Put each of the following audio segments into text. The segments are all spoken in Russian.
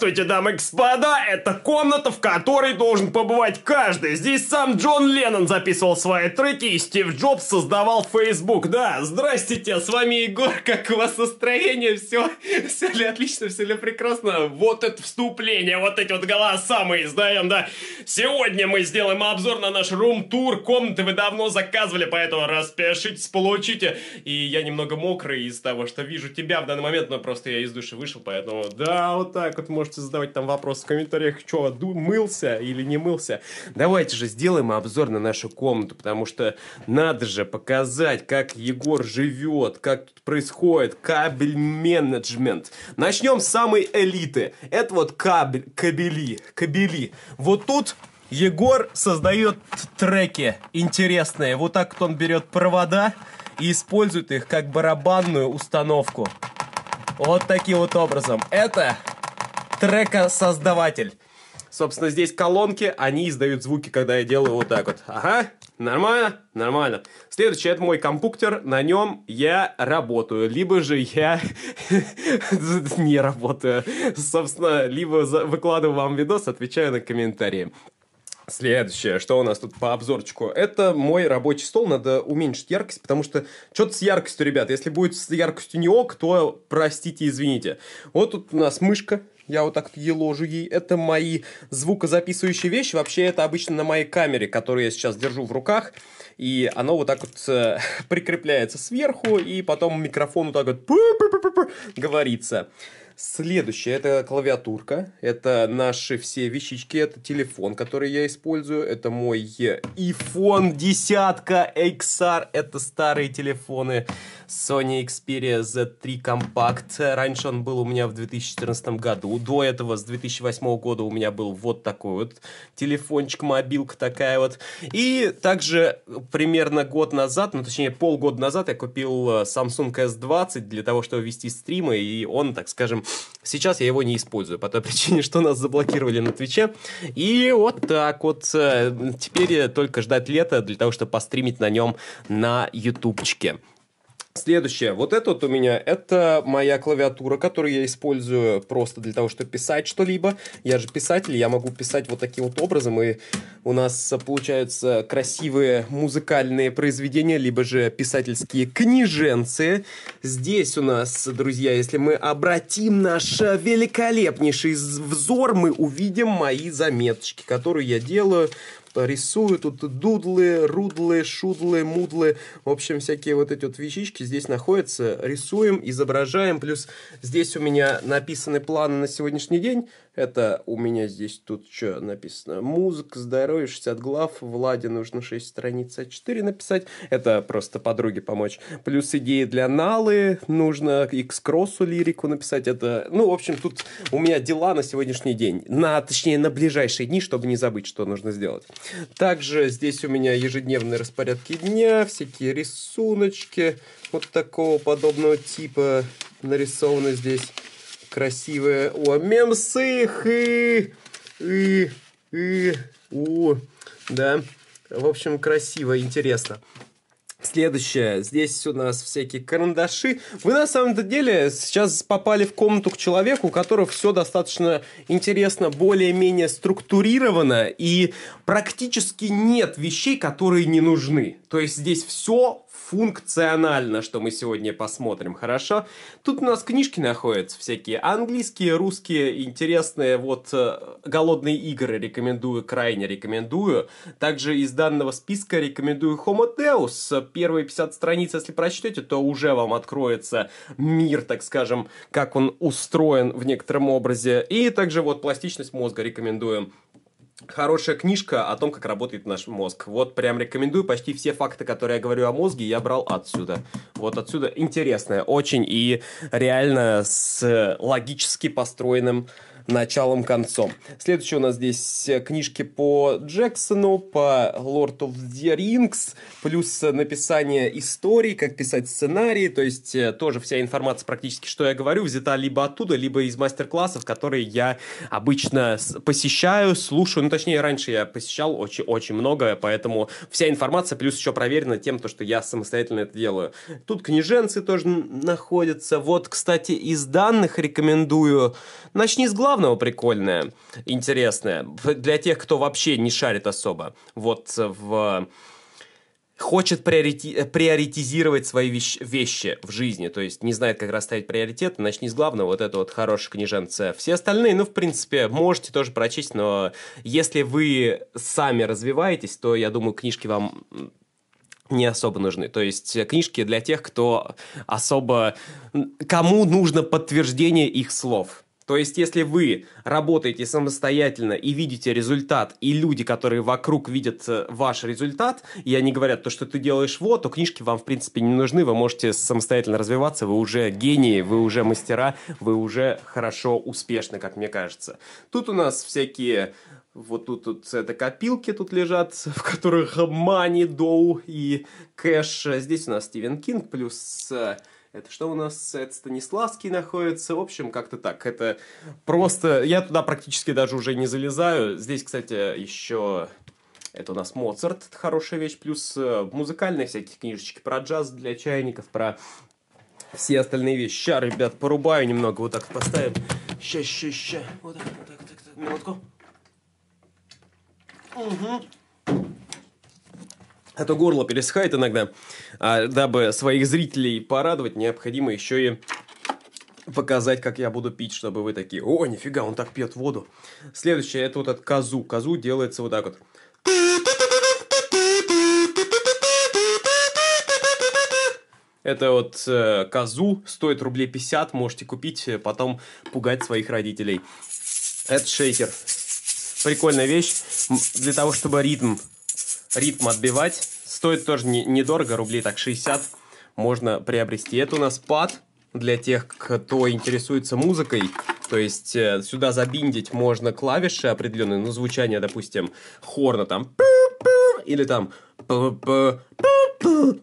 Здравствуйте, дамы и господа! Это комната, в которой должен побывать каждый. Здесь сам Джон Леннон записывал свои треки, и Стив Джобс создавал Facebook. Да, здрасте, с вами Егор. Как у вас настроение? Все, все ли отлично, все ли прекрасно? Вот это вступление, вот эти вот голоса мы издаем, да. Сегодня мы сделаем обзор на наш рум-тур. Комнаты вы давно заказывали, поэтому распишитесь, получите. И я немного мокрый из за того, что вижу тебя в данный момент, но просто я из души вышел, поэтому да, вот так вот можно можете задавать там вопросы в комментариях, что, мылся или не мылся. Давайте же сделаем обзор на нашу комнату, потому что надо же показать, как Егор живет, как тут происходит кабель-менеджмент. Начнем с самой элиты. Это вот кабель, кабели, кабели. Вот тут Егор создает треки интересные. Вот так вот он берет провода и использует их как барабанную установку. Вот таким вот образом. Это трека создаватель. Собственно, здесь колонки, они издают звуки, когда я делаю вот так вот. Ага, нормально, нормально. Следующий, это мой компуктер, на нем я работаю, либо же я не работаю. Собственно, либо выкладываю вам видос, отвечаю на комментарии. Следующее, что у нас тут по обзорчику, это мой рабочий стол, надо уменьшить яркость, потому что что-то с яркостью, ребят, если будет с яркостью не ок, то простите, извините. Вот тут у нас мышка, я вот так еложу ей, это мои звукозаписывающие вещи, вообще это обычно на моей камере, которую я сейчас держу в руках, и оно вот так вот э, прикрепляется сверху, и потом микрофон вот так вот говорится. Следующее, это клавиатурка, это наши все вещички, это телефон, который я использую, это мой iPhone десятка XR, это старые телефоны, Sony Xperia Z3 Compact. Раньше он был у меня в 2014 году. До этого, с 2008 года, у меня был вот такой вот телефончик, мобилка такая вот. И также примерно год назад, ну точнее полгода назад, я купил э, Samsung S20 для того, чтобы вести стримы, и он, так скажем, сейчас я его не использую по той причине, что нас заблокировали на Твиче. И вот так вот. Э, теперь только ждать лета для того, чтобы постримить на нем на ютубчике. Следующее. Вот это вот у меня, это моя клавиатура, которую я использую просто для того, чтобы писать что-либо. Я же писатель, я могу писать вот таким вот образом, и у нас получаются красивые музыкальные произведения, либо же писательские книженцы. Здесь у нас, друзья, если мы обратим наш великолепнейший взор, мы увидим мои заметочки, которые я делаю рисую, тут дудлы, рудлы, шудлы, мудлы, в общем, всякие вот эти вот вещички здесь находятся, рисуем, изображаем, плюс здесь у меня написаны планы на сегодняшний день, это у меня здесь тут что написано? Музыка, здоровье, 60 глав, Владе нужно 6 страниц А4 написать. Это просто подруге помочь. Плюс идеи для Налы, нужно X-кроссу лирику написать. Это, ну, в общем, тут у меня дела на сегодняшний день. На, точнее, на ближайшие дни, чтобы не забыть, что нужно сделать. Также здесь у меня ежедневные распорядки дня, всякие рисуночки вот такого подобного типа нарисованы здесь красивое у мемсых и, и, и, у, да, в общем, красиво, интересно. Следующее. Здесь у нас всякие карандаши. Вы на самом то деле сейчас попали в комнату к человеку, у которого все достаточно интересно, более-менее структурировано, и практически нет вещей, которые не нужны. То есть здесь все функционально, что мы сегодня посмотрим, хорошо? Тут у нас книжки находятся всякие английские, русские, интересные. Вот э, «Голодные игры» рекомендую, крайне рекомендую. Также из данного списка рекомендую «Homo Deus». Первые 50 страниц, если прочтете, то уже вам откроется мир, так скажем, как он устроен в некотором образе. И также вот «Пластичность мозга» рекомендую хорошая книжка о том, как работает наш мозг. Вот прям рекомендую. Почти все факты, которые я говорю о мозге, я брал отсюда. Вот отсюда интересное очень и реально с логически построенным началом-концом. Следующие у нас здесь э, книжки по Джексону, по Lord of the Rings, плюс написание историй, как писать сценарии, то есть э, тоже вся информация практически, что я говорю, взята либо оттуда, либо из мастер-классов, которые я обычно посещаю, слушаю, ну точнее раньше я посещал очень, очень много, поэтому вся информация плюс еще проверена тем, то, что я самостоятельно это делаю. Тут книженцы тоже находятся. Вот, кстати, из данных рекомендую. Начни с главного главного прикольное, интересное, для тех, кто вообще не шарит особо, вот э, в хочет приорити... Э, приоритизировать свои вещ... вещи в жизни, то есть не знает, как расставить приоритеты, начни с главного, вот это вот хорошая книженце. Все остальные, ну, в принципе, можете тоже прочесть, но если вы сами развиваетесь, то, я думаю, книжки вам не особо нужны. То есть э, книжки для тех, кто особо... Кому нужно подтверждение их слов. То есть, если вы работаете самостоятельно и видите результат, и люди, которые вокруг видят э, ваш результат, и они говорят, то, что ты делаешь вот, то книжки вам, в принципе, не нужны, вы можете самостоятельно развиваться, вы уже гении, вы уже мастера, вы уже хорошо успешны, как мне кажется. Тут у нас всякие вот тут, тут это копилки тут лежат, в которых мани доу и Кэш. Здесь у нас Стивен Кинг плюс э, это что у нас, это Станиславский находится, в общем, как-то так. Это просто, я туда практически даже уже не залезаю. Здесь, кстати, еще это у нас Моцарт, это хорошая вещь, плюс э, музыкальные всякие книжечки про джаз для чайников, про все остальные вещи. Ща, ребят, порубаю немного, вот так поставим. Ща, ща, ща. Вот так, вот так, так, так. минутку. Угу а то горло пересыхает иногда. А дабы своих зрителей порадовать, необходимо еще и показать, как я буду пить, чтобы вы такие, о, нифига, он так пьет воду. Следующее, это вот от козу. Козу делается вот так вот. Это вот э, козу, стоит рублей 50, можете купить, э, потом пугать своих родителей. Это шейкер. Прикольная вещь для того, чтобы ритм ритм отбивать. Стоит тоже не, недорого, рублей так 60. Можно приобрести. Это у нас пад для тех, кто интересуется музыкой. То есть э, сюда забиндить можно клавиши определенные, ну, звучание, допустим, хорна ну, там или там ну,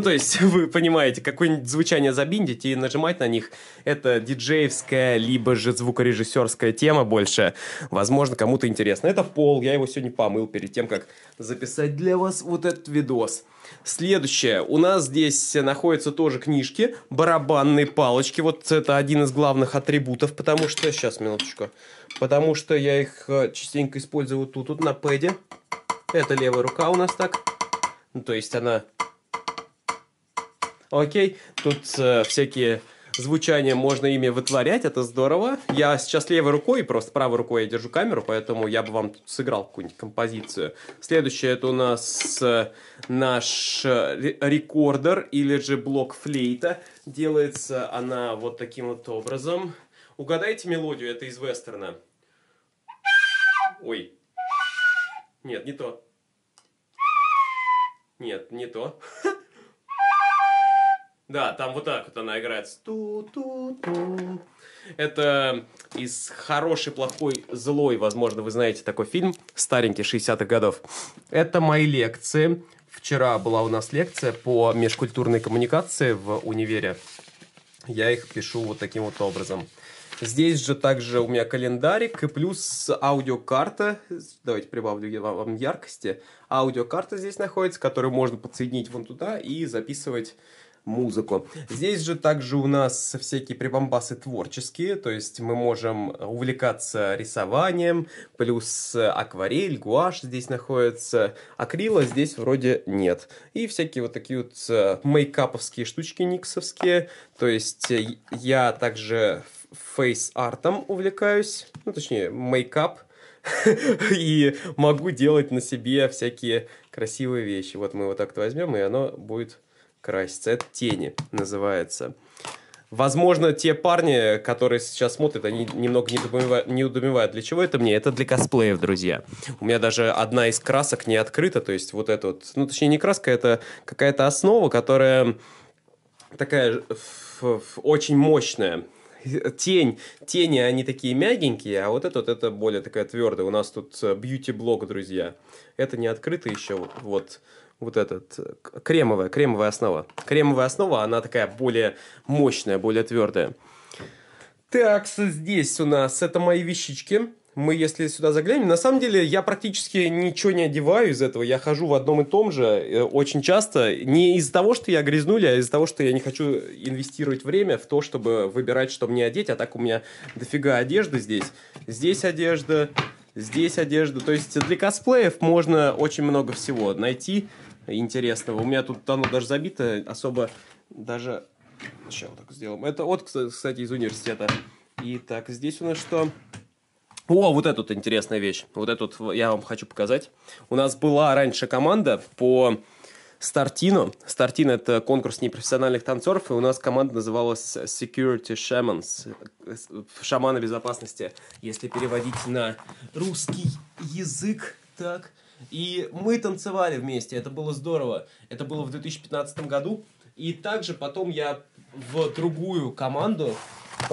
то есть, вы понимаете, какое-нибудь звучание забиндить и нажимать на них — это диджеевская, либо же звукорежиссерская тема больше. Возможно, кому-то интересно. Это пол, я его сегодня помыл перед тем, как записать для вас вот этот видос. Следующее. У нас здесь находятся тоже книжки, барабанные палочки. Вот это один из главных атрибутов, потому что... Сейчас, минуточку. Потому что я их э, частенько использую вот тут, вот на пэде. Это левая рука у нас так. Ну, то есть она... Окей, тут э, всякие звучания можно ими вытворять, это здорово. Я сейчас левой рукой, просто правой рукой я держу камеру, поэтому я бы вам сыграл какую-нибудь композицию. Следующее это у нас э, наш э, рекордер или же блок флейта. Делается она вот таким вот образом. Угадайте мелодию, это из вестерна. Ой. Нет, не то. Нет, не то. Да, там вот так вот она играет. Ту-ту-ту. Это из «Хороший, плохой, злой», возможно, вы знаете такой фильм, старенький, 60-х годов. Это мои лекции. Вчера была у нас лекция по межкультурной коммуникации в универе. Я их пишу вот таким вот образом. Здесь же также у меня календарик и плюс аудиокарта. Давайте прибавлю вам яркости. Аудиокарта здесь находится, которую можно подсоединить вон туда и записывать музыку. Здесь же также у нас всякие прибамбасы творческие, то есть мы можем увлекаться рисованием, плюс акварель, гуашь здесь находится, акрила здесь вроде нет. И всякие вот такие вот э, мейкаповские штучки никсовские, то есть я также фейс-артом увлекаюсь, ну, точнее, мейкап, и могу делать на себе всякие красивые вещи. Вот мы вот так то возьмем, и оно будет краситься. Это тени называется. Возможно, те парни, которые сейчас смотрят, они немного недоумевают, недоумевают, для чего это мне. Это для косплеев, друзья. У меня даже одна из красок не открыта, то есть вот эта вот, ну, точнее, не краска, это какая-то основа, которая такая очень мощная. тень, тени, они такие мягенькие, а вот этот, это более такая твердая. У нас тут э, бьюти блок, друзья. Это не открыто еще, вот, вот этот, э, кремовая, кремовая основа. Кремовая основа, она такая более мощная, более твердая. Так, здесь у нас, это мои вещички мы если сюда заглянем, на самом деле я практически ничего не одеваю из этого, я хожу в одном и том же э, очень часто, не из-за того, что я грязнули, а из-за того, что я не хочу инвестировать время в то, чтобы выбирать, что мне одеть, а так у меня дофига одежды здесь, здесь одежда, здесь одежда, то есть для косплеев можно очень много всего найти интересного, у меня тут оно даже забито, особо даже, сейчас вот так сделаем, это от, кстати, из университета, и так, здесь у нас что? О, вот эта вот интересная вещь. Вот эту вот я вам хочу показать. У нас была раньше команда по стартину. Стартин это конкурс непрофессиональных танцоров, и у нас команда называлась Security Shamans, э, шаманы безопасности, если переводить на русский язык. Так, и мы танцевали вместе, это было здорово. Это было в 2015 году. И также потом я в другую команду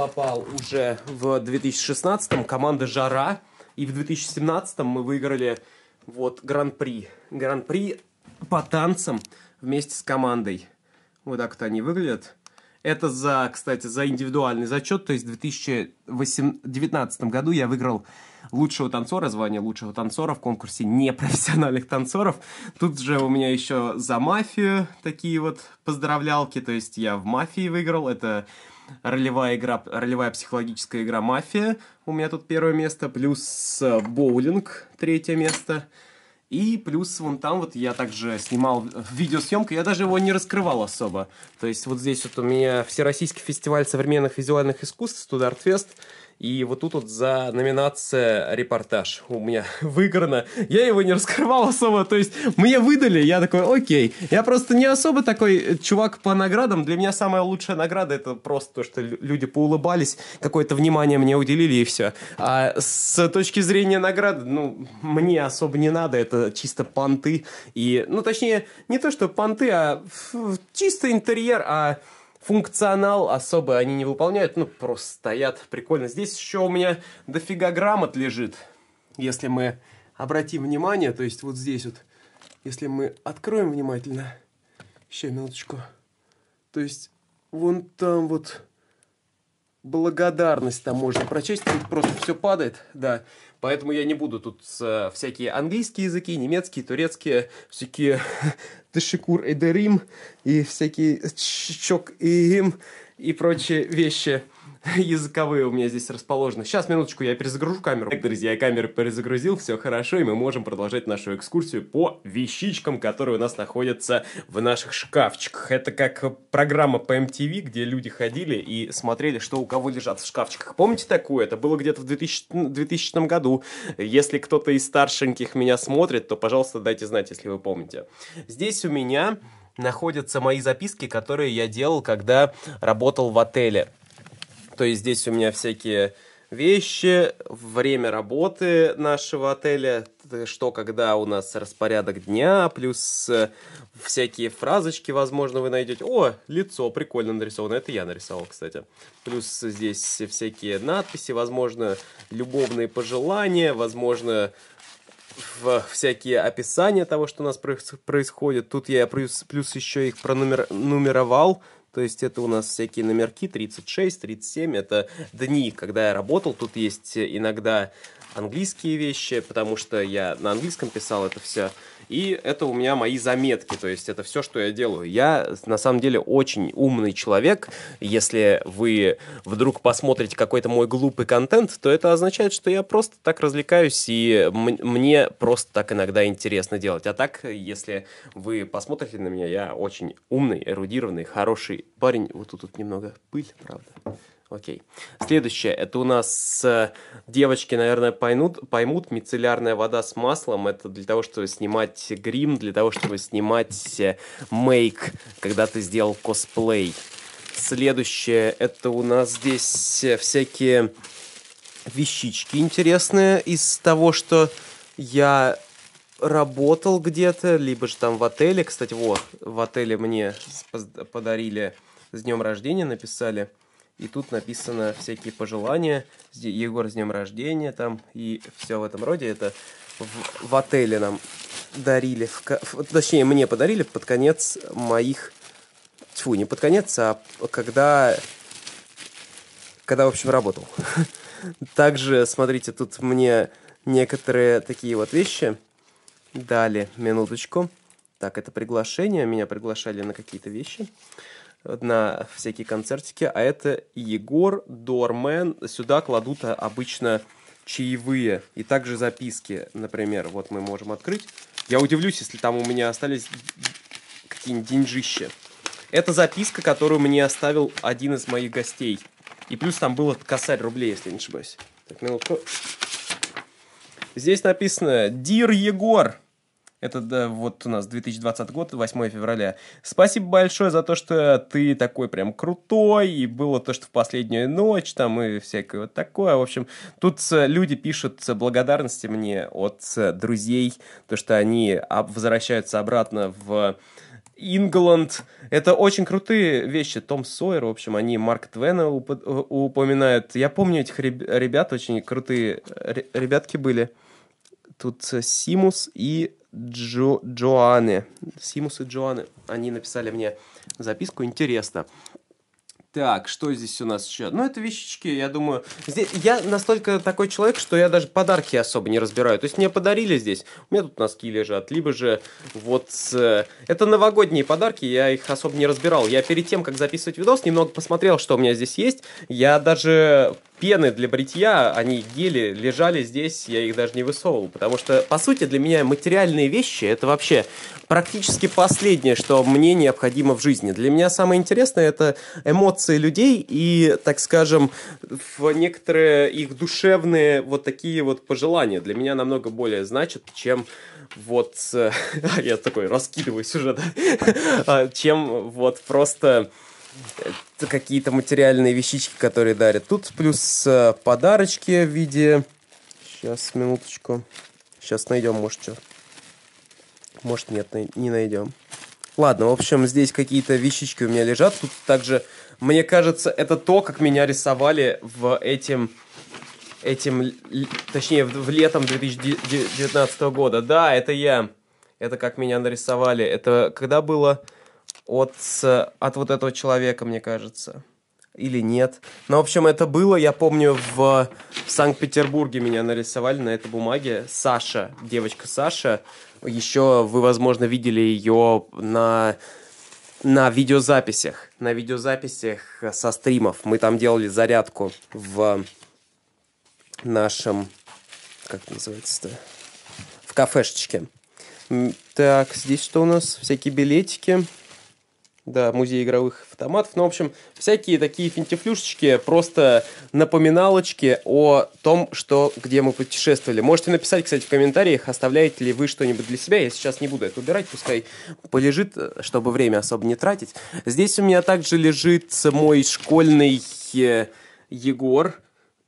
попал уже в 2016-м, команда «Жара». И в 2017-м мы выиграли вот гран-при. Гран-при по танцам вместе с командой. Вот так вот они выглядят. Это за, кстати, за индивидуальный зачет. То есть в 2019 году я выиграл лучшего танцора, звание лучшего танцора в конкурсе непрофессиональных танцоров. Тут же у меня еще за мафию такие вот поздравлялки. То есть я в мафии выиграл. Это ролевая игра, ролевая психологическая игра «Мафия» у меня тут первое место, плюс э, «Боулинг» третье место. И плюс вон там вот я также снимал э, видеосъемку, я даже его не раскрывал особо. То есть вот здесь вот у меня Всероссийский фестиваль современных визуальных искусств, Студартфест, и вот тут вот за номинация репортаж у меня выиграно. Я его не раскрывал особо, то есть мне выдали, я такой, окей. Я просто не особо такой э, чувак по наградам. Для меня самая лучшая награда это просто то, что люди поулыбались, какое-то внимание мне уделили и все. А с точки зрения наград, ну, мне особо не надо, это чисто понты. И, ну, точнее, не то, что понты, а чисто интерьер, а функционал особо они не выполняют, ну, просто стоят прикольно. Здесь еще у меня дофига грамот лежит. Если мы обратим внимание, то есть вот здесь вот, если мы откроем внимательно, еще минуточку, то есть вон там вот благодарность там можно прочесть, тут просто все падает, да, Поэтому я не буду тут э, всякие английские языки, немецкие, турецкие, всякие тышикур и дерим, и всякие чок и им, и прочие вещи языковые у меня здесь расположены. Сейчас, минуточку, я перезагружу камеру. Так, друзья, я камеру перезагрузил, все хорошо, и мы можем продолжать нашу экскурсию по вещичкам, которые у нас находятся в наших шкафчиках. Это как программа по MTV, где люди ходили и смотрели, что у кого лежат в шкафчиках. Помните такую? Это было где-то в 2000, 2000 году. Если кто-то из старшеньких меня смотрит, то, пожалуйста, дайте знать, если вы помните. Здесь у меня находятся мои записки, которые я делал, когда работал в отеле. То есть здесь у меня всякие вещи, время работы нашего отеля, что когда у нас распорядок дня, плюс э, всякие фразочки, возможно, вы найдете. О, лицо прикольно нарисовано, это я нарисовал, кстати. Плюс здесь всякие надписи, возможно, любовные пожелания, возможно, в всякие описания того, что у нас происходит. Тут я плюс, плюс еще их пронумеровал, то есть это у нас всякие номерки 36, 37, это дни, когда я работал. Тут есть иногда английские вещи, потому что я на английском писал это все. И это у меня мои заметки, то есть это все, что я делаю. Я на самом деле очень умный человек. Если вы вдруг посмотрите какой-то мой глупый контент, то это означает, что я просто так развлекаюсь, и мне просто так иногда интересно делать. А так, если вы посмотрите на меня, я очень умный, эрудированный, хороший парень. Вот тут, тут немного пыль, правда. Окей. Следующее. Это у нас э, девочки, наверное, поймут, поймут мицеллярная вода с маслом. Это для того, чтобы снимать грим, для того, чтобы снимать э, мейк, когда ты сделал косплей. Следующее. Это у нас здесь э, всякие вещички интересные из того, что я работал где-то, либо же там в отеле. Кстати, вот, в отеле мне подарили с днем рождения, написали и тут написано всякие пожелания. Егор с днем рождения там и все в этом роде. Это в, в отеле нам дарили, в, в, точнее мне подарили под конец моих, тьфу, не под конец, а когда, когда в общем работал. Также, смотрите, тут мне некоторые такие вот вещи дали, минуточку. Так, это приглашение, меня приглашали на какие-то вещи на всякие концертики, а это Егор, Дормен. Сюда кладут а, обычно чаевые и также записки, например. Вот мы можем открыть. Я удивлюсь, если там у меня остались какие-нибудь деньжища. Это записка, которую мне оставил один из моих гостей. И плюс там было косарь рублей, если не ошибаюсь. Так, минутку. Здесь написано «Дир Егор». Это да, вот у нас 2020 год, 8 февраля. Спасибо большое за то, что ты такой прям крутой, и было то, что в последнюю ночь, там и всякое вот такое. В общем, тут э, люди пишут э, благодарности мне от э, друзей, то, что они возвращаются обратно в Ингланд. Это очень крутые вещи. Том Сойер, в общем, они Марк Твена уп- упоминают. Я помню этих ребят, очень крутые ребятки были. Тут э, Симус и Джо, Джоанны. Симус и Джоанны. Они написали мне записку. Интересно. Так, что здесь у нас еще? Ну, это вещички, я думаю. Здесь, я настолько такой человек, что я даже подарки особо не разбираю. То есть мне подарили здесь, у меня тут носки лежат, либо же вот... Э, это новогодние подарки, я их особо не разбирал. Я перед тем, как записывать видос, немного посмотрел, что у меня здесь есть. Я даже пены для бритья, они гели, лежали здесь, я их даже не высовывал, потому что, по сути, для меня материальные вещи — это вообще практически последнее, что мне необходимо в жизни. Для меня самое интересное — это эмоции людей и, так скажем, в некоторые их душевные вот такие вот пожелания. Для меня намного более значат, чем вот... А, я такой раскидываю сюжет, а, чем вот просто какие-то материальные вещички, которые дарят. Тут плюс э, подарочки в виде... Сейчас, минуточку. Сейчас найдем, может, что. Может, нет, не найдем. Ладно, в общем, здесь какие-то вещички у меня лежат. Тут также, мне кажется, это то, как меня рисовали в этим этим, точнее, в, в летом 2019 года. Да, это я. Это как меня нарисовали. Это когда было от, от вот этого человека, мне кажется. Или нет. Ну, в общем, это было, я помню, в, в Санкт-Петербурге меня нарисовали на этой бумаге. Саша, девочка Саша. Еще вы, возможно, видели ее на на видеозаписях, на видеозаписях со стримов. Мы там делали зарядку в нашем, как это называется-то, в кафешечке. Так, здесь что у нас? Всякие билетики да, музей игровых автоматов. Ну, в общем, всякие такие финтифлюшечки, просто напоминалочки о том, что, где мы путешествовали. Можете написать, кстати, в комментариях, оставляете ли вы что-нибудь для себя. Я сейчас не буду это убирать, пускай полежит, чтобы время особо не тратить. Здесь у меня также лежит мой школьный э, Егор,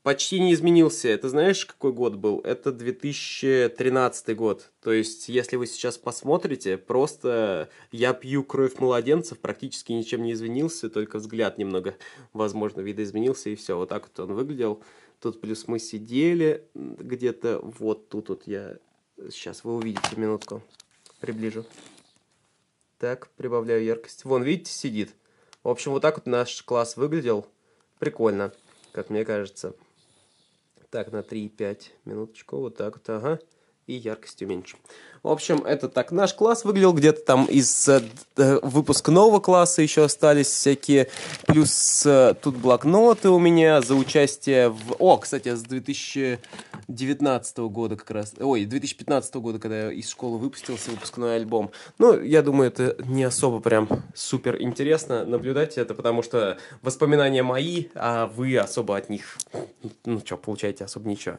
почти не изменился. Это знаешь, какой год был? Это 2013 год. То есть, если вы сейчас посмотрите, просто я пью кровь младенцев, практически ничем не изменился, только взгляд немного, возможно, видоизменился, и все. Вот так вот он выглядел. Тут плюс мы сидели где-то вот тут вот я... Сейчас вы увидите, минутку. Приближу. Так, прибавляю яркость. Вон, видите, сидит. В общем, вот так вот наш класс выглядел. Прикольно, как мне кажется. Так, на 3,5 минуточку, вот так вот, ага. И яркость уменьшим. В общем, это так. Наш класс выглядел где-то там из э, э выпускного класса еще остались всякие. Плюс э, тут блокноты у меня за участие в... О, кстати, с 2019 года как раз... Ой, 2015 года, когда я из школы выпустился, выпускной альбом. Ну, я думаю, это не особо прям супер интересно наблюдать это, потому что воспоминания мои, а вы особо от них, ну, что, получаете особо ничего.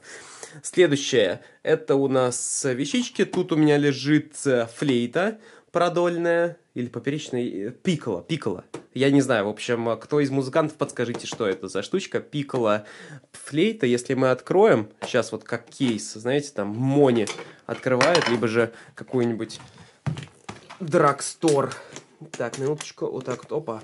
Следующее, это у нас вещички. Тут у меня меня лежит э, флейта продольная или поперечная, пикола, э, пикола. Я не знаю, в общем, э, кто из музыкантов, подскажите, что это за штучка, пикола, флейта. Если мы откроем, сейчас вот как кейс, знаете, там Мони открывает, либо же какой-нибудь драгстор. Так, минуточку, вот так вот, опа.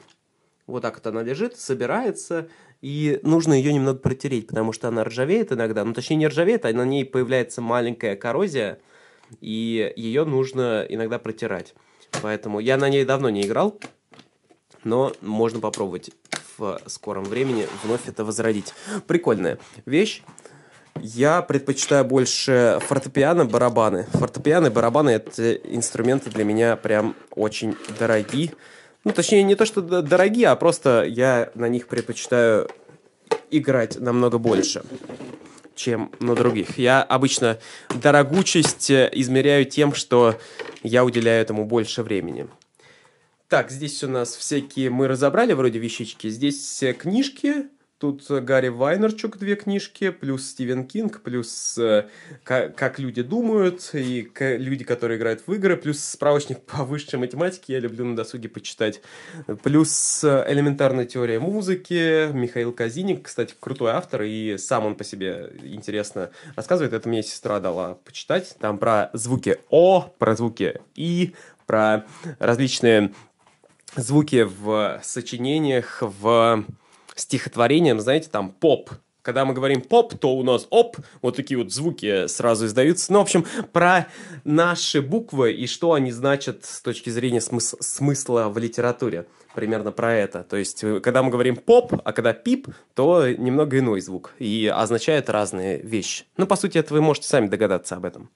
Вот так вот она лежит, собирается, и нужно ее немного протереть, потому что она ржавеет иногда. Ну, точнее, не ржавеет, а на ней появляется маленькая коррозия, и ее нужно иногда протирать. Поэтому я на ней давно не играл, но можно попробовать в скором времени вновь это возродить. Прикольная вещь. Я предпочитаю больше фортепиано, барабаны. Фортепиано и барабаны — это инструменты для меня прям очень дорогие. Ну, точнее, не то, что дорогие, а просто я на них предпочитаю играть намного больше чем на других. Я обычно дорогучесть э, измеряю тем, что я уделяю этому больше времени. Так, здесь у нас всякие мы разобрали вроде вещички. Здесь э, книжки, Тут э, Гарри Вайнерчук две книжки, плюс Стивен Кинг, плюс э, как, как люди думают, и к, люди, которые играют в игры, плюс справочник по высшей математике, я люблю на досуге почитать, плюс э, элементарная теория музыки, Михаил Казиник, кстати, крутой автор, и сам он по себе интересно рассказывает, это мне сестра дала почитать, там про звуки О, про звуки И, про различные звуки в сочинениях, в Стихотворением, знаете, там поп. Когда мы говорим поп, то у нас оп, вот такие вот звуки сразу издаются. Ну, в общем, про наши буквы и что они значат с точки зрения смыс- смысла в литературе примерно про это. То есть, э, когда мы говорим поп, а когда пип, то немного иной звук и означает разные вещи. Ну, по сути, это вы можете сами догадаться об этом.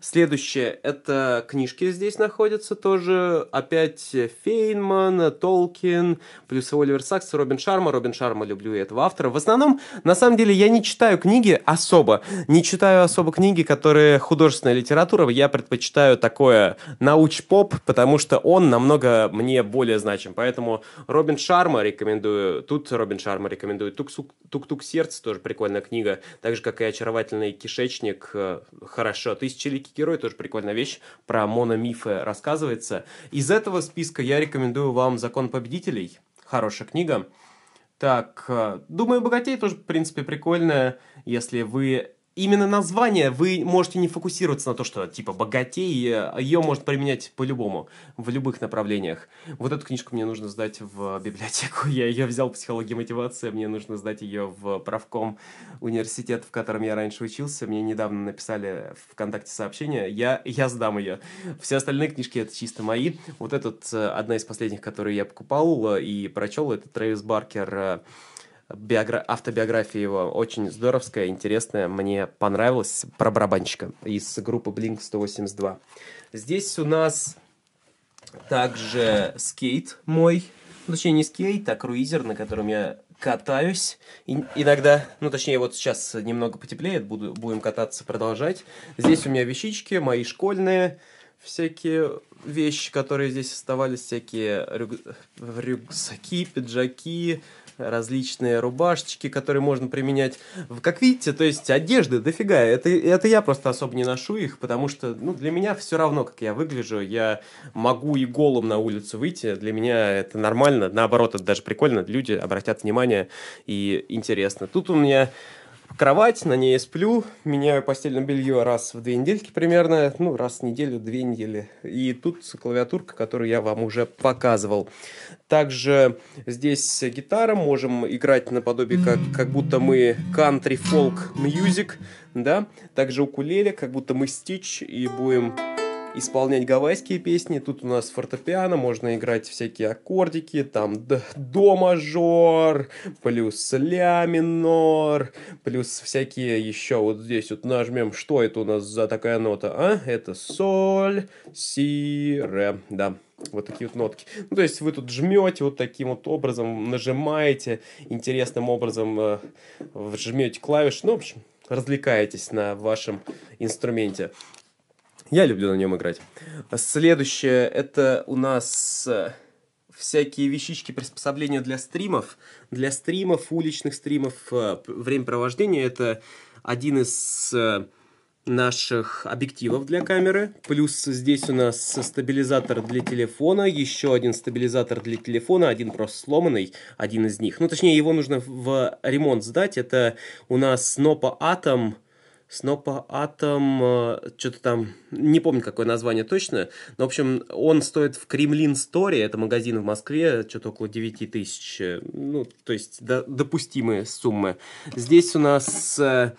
Следующее — это книжки здесь находятся тоже. Опять Фейнман, Толкин, плюс Оливер Сакс, Робин Шарма. Робин Шарма люблю и этого автора. В основном, на самом деле, я не читаю книги особо. Не читаю особо книги, которые художественная литература. Я предпочитаю такое науч-поп, потому что он намного мне более значим. Поэтому поэтому Робин Шарма рекомендую. Тут Робин Шарма рекомендую. Тук-тук сердце тоже прикольная книга. Так же, как и «Очаровательный кишечник». Э, Хорошо. «Тысячеликий герой» тоже прикольная вещь. Про мономифы рассказывается. Из этого списка я рекомендую вам «Закон победителей». Хорошая книга. Так, э, «Думаю, богатей» тоже, в принципе, прикольная. Если вы именно название вы можете не фокусироваться на то, что типа богатей, ее может применять по-любому, в любых направлениях. Вот эту книжку мне нужно сдать в библиотеку, я ее взял «Психология мотивации. мне нужно сдать ее в правком университет, в котором я раньше учился, мне недавно написали в ВКонтакте сообщение, я, я сдам ее. Все остальные книжки это чисто мои, вот этот, э, одна из последних, которые я покупал э, и прочел, это Трэвис Баркер э, биогра... автобиография его очень здоровская, интересная. Мне понравилась про барабанщика из группы Blink-182. Здесь у нас также скейт мой. Ну, точнее, не скейт, а круизер, на котором я катаюсь и, иногда. Ну, точнее, вот сейчас немного потеплеет, буду, будем кататься, продолжать. Здесь у меня вещички, мои школьные, всякие вещи, которые здесь оставались, всякие рюк... рюкзаки, пиджаки, различные рубашечки, которые можно применять. Как видите, то есть одежды дофига. Это, это я просто особо не ношу их, потому что ну, для меня все равно, как я выгляжу. Я могу и голым на улицу выйти. Для меня это нормально. Наоборот, это даже прикольно. Люди обратят внимание и интересно. Тут у меня кровать, на ней я сплю, меняю постельное белье раз в две недельки примерно, ну, раз в неделю, две недели. И тут клавиатурка, которую я вам уже показывал. Также здесь гитара, можем играть наподобие, как, как будто мы country folk music, да, также укулеле, как будто мы стич и будем исполнять гавайские песни. Тут у нас фортепиано, можно играть всякие аккордики, там до мажор, плюс ля минор, плюс всякие еще вот здесь вот нажмем, что это у нас за такая нота, а? Это соль, си, ре, да вот такие вот нотки. Ну, то есть вы тут жмете вот таким вот образом, нажимаете, интересным образом э, жмете клавиш, ну, в общем, развлекаетесь на вашем инструменте. Я люблю на нем играть. Следующее, это у нас э, всякие вещички, приспособления для стримов. Для стримов, уличных стримов, э, времяпровождения. Это один из э, наших объективов для камеры. Плюс здесь у нас стабилизатор для телефона, еще один стабилизатор для телефона, один просто сломанный, один из них. Ну, точнее, его нужно в ремонт сдать. Это у нас Nopa Atom Снопа Атом, э, что-то там, не помню, какое название точно, но, в общем, он стоит в Кремлин Стори, это магазин в Москве, что-то около 9 тысяч, э, ну, то есть до, допустимые суммы. Здесь у нас э,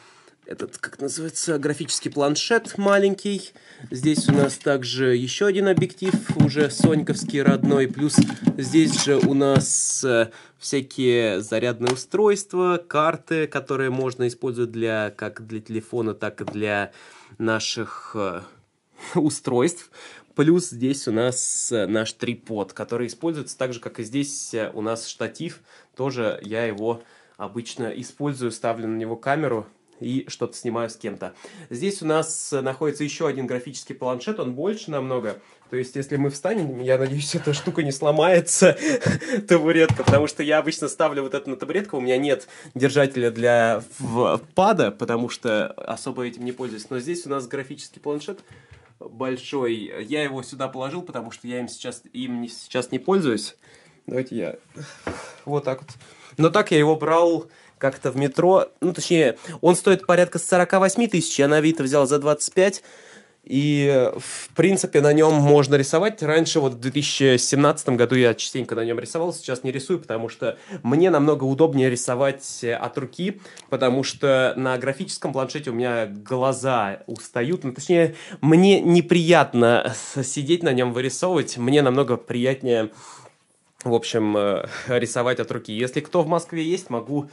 этот, как называется, графический планшет маленький. Здесь у нас также еще один объектив, уже соньковский родной. Плюс здесь же у нас э, всякие зарядные устройства, карты, которые можно использовать для, как для телефона, так и для наших э, устройств. Плюс здесь у нас э, наш трипод, который используется так же, как и здесь у нас штатив. Тоже я его обычно использую, ставлю на него камеру, и что-то снимаю с кем-то. Здесь у нас находится еще один графический планшет, он больше намного. То есть, если мы встанем, я надеюсь, эта штука не сломается, табуретка, потому что я обычно ставлю вот это на табуретку, у меня нет держателя для пада, потому что особо этим не пользуюсь. Но здесь у нас графический планшет, большой. Я его сюда положил, потому что я им сейчас, им не, сейчас не пользуюсь. Давайте я вот так вот. Но так я его брал как-то в метро. Ну, точнее, он стоит порядка 48 тысяч, я на Авито взял за 25. И, в принципе, на нем можно рисовать. Раньше, вот в 2017 году я частенько на нем рисовал, сейчас не рисую, потому что мне намного удобнее рисовать э, от руки, потому что на графическом планшете у меня глаза устают. Ну, точнее, мне неприятно э, сидеть на нем, вырисовывать. Мне намного приятнее, в общем, э, рисовать от руки. Если кто в Москве есть, могу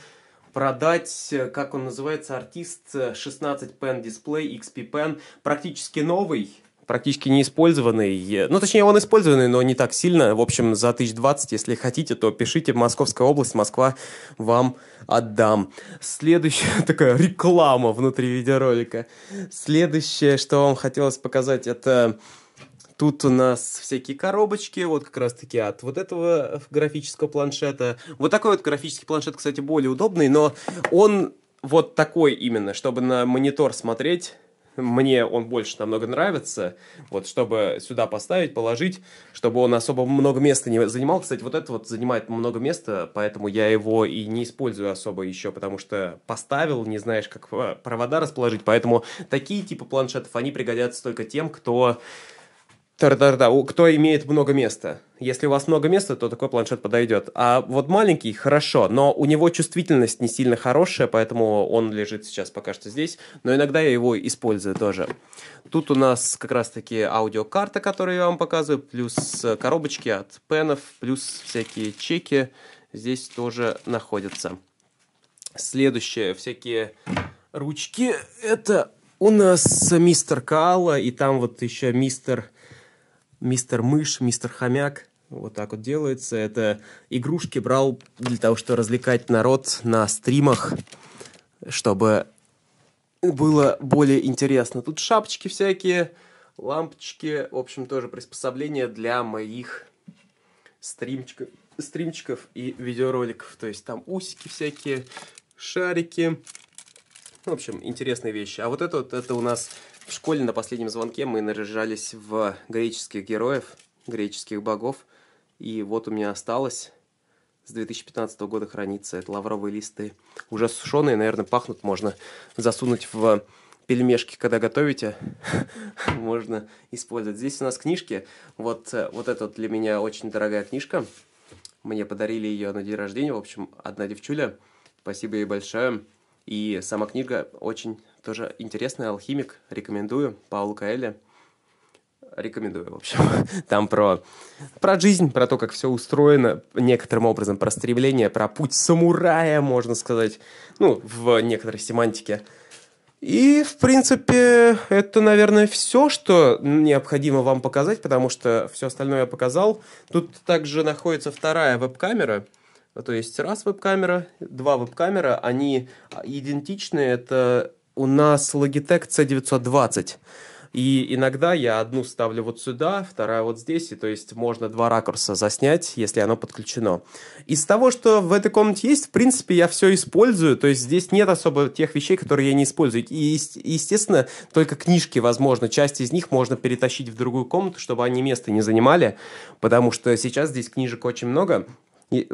продать, э, как он называется, артист 16 э, Pen Display XP Pen, практически новый, практически неиспользованный, э, Ну, точнее, он использованный, но не так сильно. В общем, за 1020, если хотите, то пишите Московская область, Москва вам отдам. Следующая такая реклама внутри видеоролика. Следующее, что вам хотелось показать, это Тут у нас всякие коробочки, вот как раз-таки от вот этого графического планшета. Вот такой вот графический планшет, кстати, более удобный, но он вот такой именно, чтобы на монитор смотреть. Мне он больше намного нравится. Вот, чтобы сюда поставить, положить, чтобы он особо много места не занимал. Кстати, вот этот вот занимает много места, поэтому я его и не использую особо еще, потому что поставил, не знаешь, как э, провода расположить. Поэтому такие типы планшетов, они пригодятся только тем, кто да-да-да, кто имеет много места. Если у вас много места, то такой планшет подойдет. А вот маленький, хорошо, но у него чувствительность не сильно хорошая, поэтому он лежит сейчас пока что здесь. Но иногда я его использую тоже. Тут у нас как раз-таки аудиокарта, которую я вам показываю, плюс коробочки от пенов, плюс всякие чеки здесь тоже находятся. Следующие всякие ручки. Это у нас мистер Кала и там вот еще мистер... Mr мистер мышь, мистер хомяк. Вот так вот делается. Это игрушки брал для того, чтобы развлекать народ на стримах, чтобы было более интересно. Тут шапочки всякие, лампочки, в общем, тоже приспособления для моих стримчиков, стримчиков и видеороликов. То есть там усики всякие, шарики. В общем, интересные вещи. А вот это вот, это у нас в школе на последнем звонке мы наряжались в греческих героев, греческих богов. И вот у меня осталось с 2015 года хранится. Это лавровые листы. Уже сушеные, наверное, пахнут. Можно засунуть в пельмешки, когда готовите, можно использовать. Здесь у нас книжки. Вот, э, вот эта вот для меня очень дорогая книжка. Мне подарили ее на день рождения. В общем, одна девчуля. Спасибо ей большое. И сама книга очень тоже интересная, «Алхимик», рекомендую, Паула Каэля. Рекомендую, в общем. Там про, про жизнь, про то, как все устроено, некоторым образом, про стремление, про путь самурая, можно сказать, ну, в некоторой семантике. И, в принципе, это, наверное, все, что необходимо вам показать, потому что все остальное я показал. Тут также находится вторая веб-камера – то есть раз веб-камера, два веб-камера, они идентичны. Это у нас Logitech C920. И иногда я одну ставлю вот сюда, вторая вот здесь, и то есть можно два ракурса заснять, если оно подключено. Из того, что в этой комнате есть, в принципе, я все использую, то есть здесь нет особо тех вещей, которые я не использую. И, естественно, только книжки, возможно, часть из них можно перетащить в другую комнату, чтобы они места не занимали, потому что сейчас здесь книжек очень много,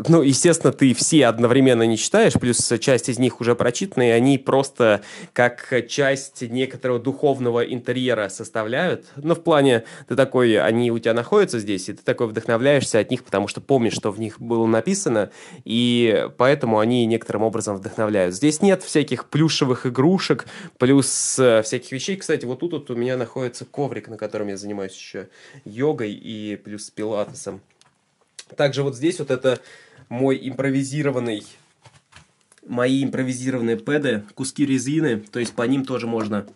ну, естественно, ты все одновременно не читаешь, плюс часть из них уже прочитана, и они просто как часть некоторого духовного интерьера составляют. Но ну, в плане, ты такой, они у тебя находятся здесь, и ты такой вдохновляешься от них, потому что помнишь, что в них было написано, и поэтому они некоторым образом вдохновляют. Здесь нет всяких плюшевых игрушек, плюс э, всяких вещей. Кстати, вот тут вот у меня находится коврик, на котором я занимаюсь еще йогой и плюс пилатесом. Также вот здесь вот это мой импровизированный, мои импровизированные пэды, куски резины, то есть по ним тоже можно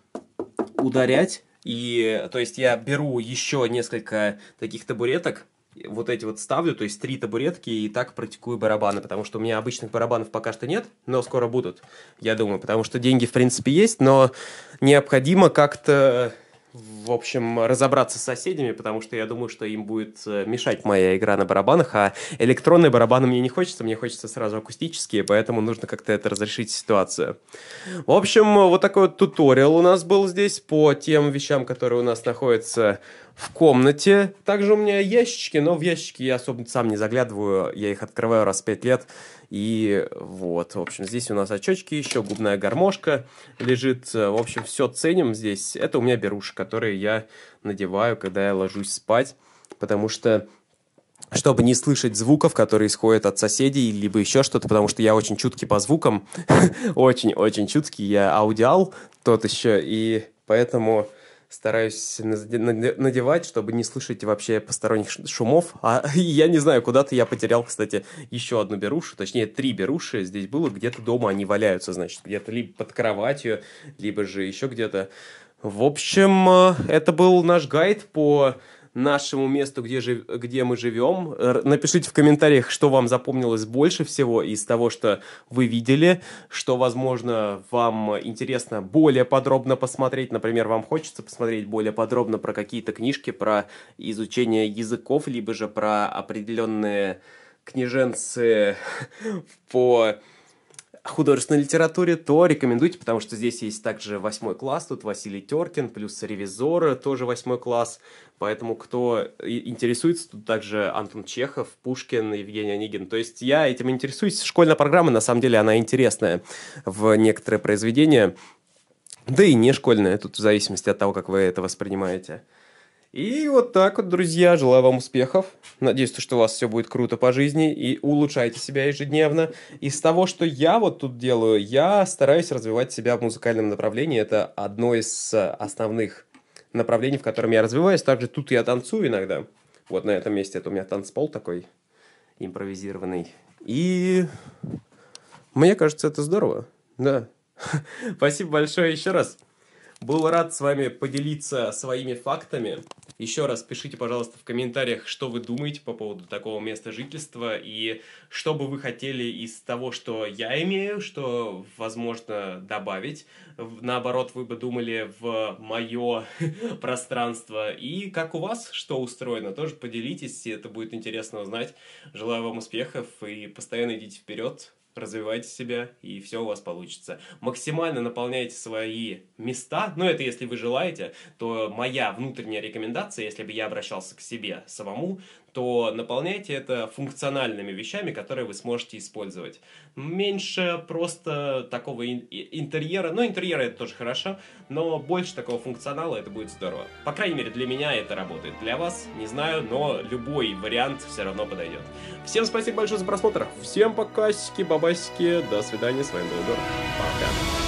ударять. И, то есть, я беру еще несколько таких табуреток, вот эти вот ставлю, то есть три табуретки, и так практикую барабаны, потому что у меня обычных барабанов пока что нет, но скоро будут, я думаю, потому что деньги, в принципе, есть, но необходимо как-то в общем, разобраться с соседями, потому что я думаю, что им будет э, мешать моя игра на барабанах, а электронные барабаны мне не хочется, мне хочется сразу акустические, поэтому нужно как-то это разрешить ситуацию. В общем, вот такой вот туториал у нас был здесь по тем вещам, которые у нас находятся в комнате. Также у меня ящички, но в ящики я особо сам не заглядываю. Я их открываю раз в пять лет. И вот, в общем, здесь у нас очечки, еще губная гармошка лежит. В общем, все ценим здесь. Это у меня беруши, которые я надеваю, когда я ложусь спать. Потому что чтобы не слышать звуков, которые исходят от соседей, либо еще что-то, потому что я очень чуткий по звукам, очень-очень чуткий, я аудиал тот еще, и поэтому стараюсь надевать, чтобы не слышать вообще посторонних шумов. А я не знаю, куда-то я потерял, кстати, еще одну берушу, точнее, три беруши здесь было, где-то дома они валяются, значит, где-то либо под кроватью, либо же еще где-то. В общем, э, это был наш гайд по нашему месту, где, жив... где мы живем. Напишите в комментариях, что вам запомнилось больше всего из того, что вы видели, что, возможно, вам интересно более подробно посмотреть. Например, вам хочется посмотреть более подробно про какие-то книжки, про изучение языков, либо же про определенные книженцы по художественной литературе, то рекомендуйте, потому что здесь есть также восьмой класс, тут Василий Теркин, плюс ревизор, тоже восьмой класс, поэтому кто интересуется, тут также Антон Чехов, Пушкин, Евгений Онегин, то есть я этим интересуюсь, школьная программа, на самом деле, она интересная в некоторые произведения, да и не школьная, тут в зависимости от того, как вы это воспринимаете. И вот так вот, друзья, желаю вам успехов. Надеюсь, что у вас все будет круто по жизни и улучшайте себя ежедневно. Из того, что я вот тут делаю, я стараюсь развивать себя в музыкальном направлении. Это одно из э, основных направлений, в котором я развиваюсь. Также тут я танцую иногда. Вот на этом месте это у меня танцпол такой импровизированный. И мне кажется, это здорово. Да. Спасибо большое еще раз. Был рад с вами поделиться своими фактами. Еще раз пишите, пожалуйста, в комментариях, что вы думаете по поводу такого места жительства и что бы вы хотели из того, что я имею, что возможно добавить. Наоборот, вы бы думали в мое пространство. И как у вас что устроено, тоже поделитесь, это будет интересно узнать. Желаю вам успехов и постоянно идите вперед развивайте себя, и все у вас получится. Максимально наполняйте свои места, ну это если вы желаете, то моя внутренняя рекомендация, если бы я обращался к себе самому, то наполняйте это функциональными вещами, которые вы сможете использовать. Меньше просто такого интерьера, ну интерьера это тоже хорошо, но больше такого функционала это будет здорово. По крайней мере для меня это работает, для вас не знаю, но любой вариант все равно подойдет. Всем спасибо большое за просмотр, всем покасики, бабасики, до свидания, с вами был Егор, пока.